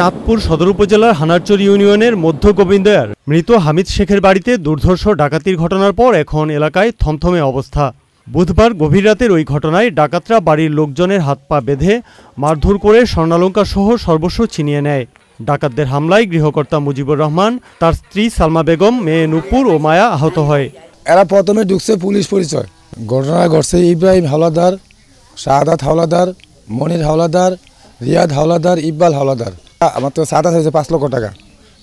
চাঁদপুর সদর উপজেলার হানারচর ইউনিয়নের মধ্য গোবিন্দয়ার মৃত হামিদ শেখের বাড়িতে দুর্ধর্ষ ডাকাতির ঘটনার পর এখন এলাকায় থমথমে অবস্থা বুধবার গভীর রাতের ওই ঘটনায় ডাকাতরা বাড়ির লোকজনের হাত পা বেঁধে মারধর করে স্বর্ণালঙ্কা সহ সর্বস্ব ছিনিয়ে নেয় ডাকাতদের হামলায় গৃহকর্তা মুজিবুর রহমান তার স্ত্রী সালমা বেগম মেয়ে নুপুর ও মায়া আহত হয় এরা প্রথমে ঢুকছে পুলিশ পরিচয় ঘটনা ঘটছে ইব্রাহিম হাওলাদার শাহাদাত হাওলাদার মনির হাওলাদার রিয়াদ হাওলাদার ইকবাল হাওলাদার আমার তো সাদা হয়েছে পাঁচ লক্ষ টাকা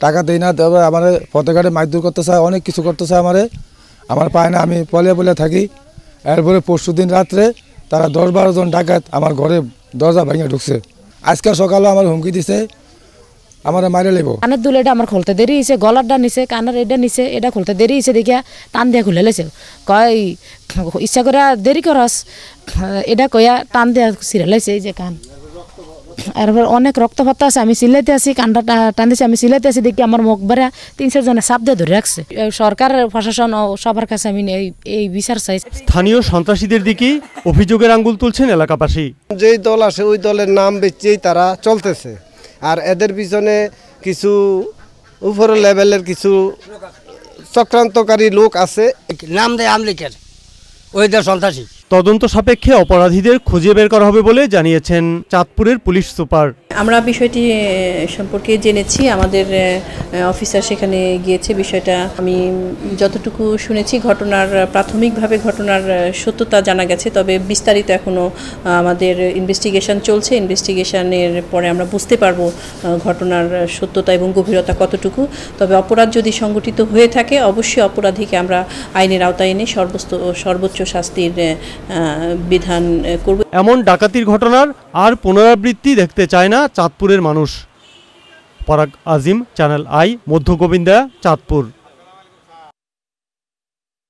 টাকা দিই না তবে আমার পথে ঘাটে মারধর করতে চায় অনেক কিছু করতে চায় আমারে আমার পায় না আমি পলে পলে থাকি এরপরে পরশু দিন রাত্রে তারা দশ বারো জন ডাকাত আমার ঘরে দরজা ভেঙে ঢুকছে আজকে সকালে আমার হুমকি দিছে আমার মারে লেব কানের দুল এটা আমার খুলতে দেরি হয়েছে গলারটা নিছে কানের এটা নিছে এটা খুলতে দেরি হয়েছে দেখিয়া টান দিয়ে খুলে লেছে কয় ইচ্ছা করে দেরি করস এটা কয়া টান দিয়ে সিরে লাইছে এই যে কান এরপর অনেক রক্তপাত আছে আমি সিলাইতে আছি কান্ডা টানতেছি আমি সিলাইতে আছি দেখি আমার মুখ বেড়া তিন চারজনে সাপ দিয়ে ধরে রাখছে সরকার প্রশাসন ও সবার কাছে আমি এই বিচার চাই স্থানীয় সন্ত্রাসীদের দিকে অভিযোগের আঙ্গুল তুলছেন এলাকাবাসী যে দল আছে ওই দলের নাম বেচেই তারা চলতেছে আর এদের পিছনে কিছু উপর লেভেলের কিছু চক্রান্তকারী লোক আছে নাম দেয় আমলিকের ওই দল সন্ত্রাসী তদন্ত সাপেক্ষে অপরাধীদের খুঁজে বের করা হবে বলে জানিয়েছেন চাঁদপুরের পুলিশ সুপার আমরা বিষয়টি সম্পর্কে জেনেছি আমাদের অফিসার সেখানে গিয়েছে বিষয়টা আমি যতটুকু শুনেছি ঘটনার প্রাথমিকভাবে ঘটনার সত্যতা জানা গেছে তবে বিস্তারিত এখনও আমাদের ইনভেস্টিগেশন চলছে ইনভেস্টিগেশনের পরে আমরা বুঝতে পারবো ঘটনার সত্যতা এবং গভীরতা কতটুকু তবে অপরাধ যদি সংগঠিত হয়ে থাকে অবশ্যই অপরাধীকে আমরা আইনের আওতায় এনে সর্বোচ্চ সর্বোচ্চ শাস্তির বিধান করব এমন ডাকাতির ঘটনার আর পুনরাবৃত্তি দেখতে চায় না চাঁদপুরের মানুষ পরাগ আজিম চ্যানেল আই মধ্য গোবিন্দা চাঁদপুর